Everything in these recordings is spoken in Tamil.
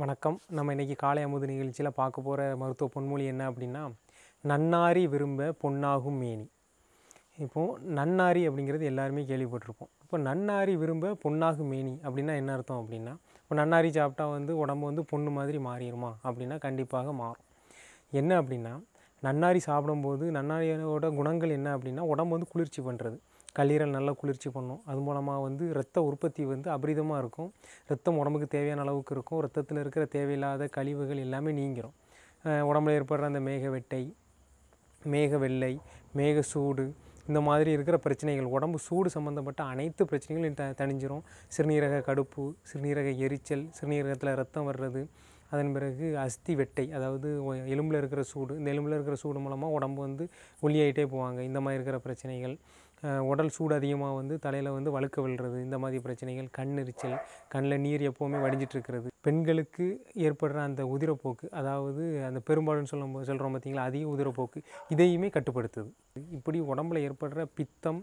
வணக்கம் நம்ம இன்றைக்கி காலை அமுது நிகழ்ச்சியில் பார்க்க போகிற மருத்துவ பொன்மொழி என்ன அப்படின்னா நன்னாரி விரும்ப பொன்னாகும் மேனி இப்போது நன்னாரி அப்படிங்கிறது எல்லாருமே கேள்விப்பட்டிருப்போம் இப்போ நன்னாரி விரும்ப பொன்னாகும் மேனி அப்படின்னா என்ன அர்த்தம் அப்படின்னா இப்போ நன்னாரி சாப்பிட்டா வந்து உடம்பு வந்து பொண்ணு மாதிரி மாறிடுமா அப்படின்னா கண்டிப்பாக மாறும் என்ன அப்படின்னா நன்னாரி சாப்பிடும்போது நன்னாரியோட குணங்கள் என்ன அப்படின்னா உடம்பு வந்து குளிர்ச்சி பண்ணுறது கல்லீரல் நல்லா குளிர்ச்சி பண்ணும் அது மூலமாக வந்து ரத்த உற்பத்தி வந்து அபரிதமாக இருக்கும் ரத்தம் உடம்புக்கு தேவையான அளவுக்கு இருக்கும் ரத்தத்தில் இருக்கிற தேவையில்லாத கழிவுகள் எல்லாமே நீங்கிரும் உடம்புல ஏற்படுற அந்த மேக வெட்டை மேக வெள்ளை மேக சூடு இந்த மாதிரி இருக்கிற பிரச்சனைகள் உடம்பு சூடு சம்மந்தப்பட்ட அனைத்து பிரச்சனைகளும் த தணிஞ்சிரும் சிறுநீரக கடுப்பு சிறுநீரக எரிச்சல் சிறுநீரகத்தில் ரத்தம் வர்றது அதன் பிறகு அஸ்தி வெட்டை அதாவது எலும்பில் இருக்கிற சூடு இந்த எலும்பில் இருக்கிற சூடு மூலமாக உடம்பு வந்து ஒல்லியாகிட்டே போவாங்க இந்த மாதிரி இருக்கிற பிரச்சனைகள் உடல் சூடு அதிகமாக வந்து தலையில் வந்து வழுக்க விழுறது இந்த மாதிரி பிரச்சனைகள் கண் எரிச்சல் கண்ணில் நீர் எப்போவுமே வடிஞ்சிட்ருக்கிறது பெண்களுக்கு ஏற்படுற அந்த உதிரப்போக்கு அதாவது அந்த பெரும்பாலும் சொல்லும் சொல்கிறோம் பார்த்திங்களா அதிக உதிரப்போக்கு இதையுமே கட்டுப்படுத்துது இப்படி உடம்பில் ஏற்படுற பித்தம்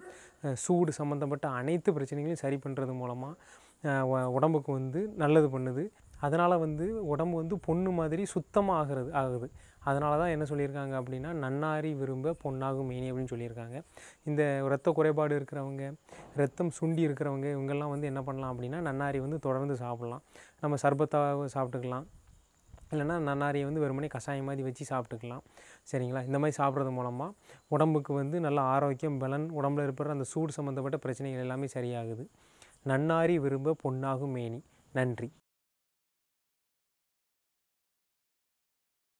சூடு சம்மந்தப்பட்ட அனைத்து பிரச்சனைகளையும் சரி பண்ணுறது மூலமாக உடம்புக்கு வந்து நல்லது பண்ணுது அதனால் வந்து உடம்பு வந்து பொண்ணு மாதிரி சுத்தமாக ஆகிறது ஆகுது அதனால தான் என்ன சொல்லியிருக்காங்க அப்படின்னா நன்னாரி விரும்ப பொண்ணாகும் மேனி அப்படின்னு சொல்லியிருக்காங்க இந்த ரத்த குறைபாடு இருக்கிறவங்க ரத்தம் சுண்டி இருக்கிறவங்க இவங்கெல்லாம் வந்து என்ன பண்ணலாம் அப்படின்னா நன்னாரி வந்து தொடர்ந்து சாப்பிட்லாம் நம்ம சர்பத்தாக சாப்பிட்டுக்கலாம் இல்லைனா நன்னாரியை வந்து வெறுமனே கஷாயம் மாதிரி வச்சு சாப்பிட்டுக்கலாம் சரிங்களா இந்த மாதிரி சாப்பிட்றது மூலமாக உடம்புக்கு வந்து நல்ல ஆரோக்கியம் பலன் உடம்புல இருக்கிற அந்த சூடு சம்மந்தப்பட்ட பிரச்சனைகள் எல்லாமே சரியாகுது நன்னாரி விரும்ப பொண்ணாகும் மேனி நன்றி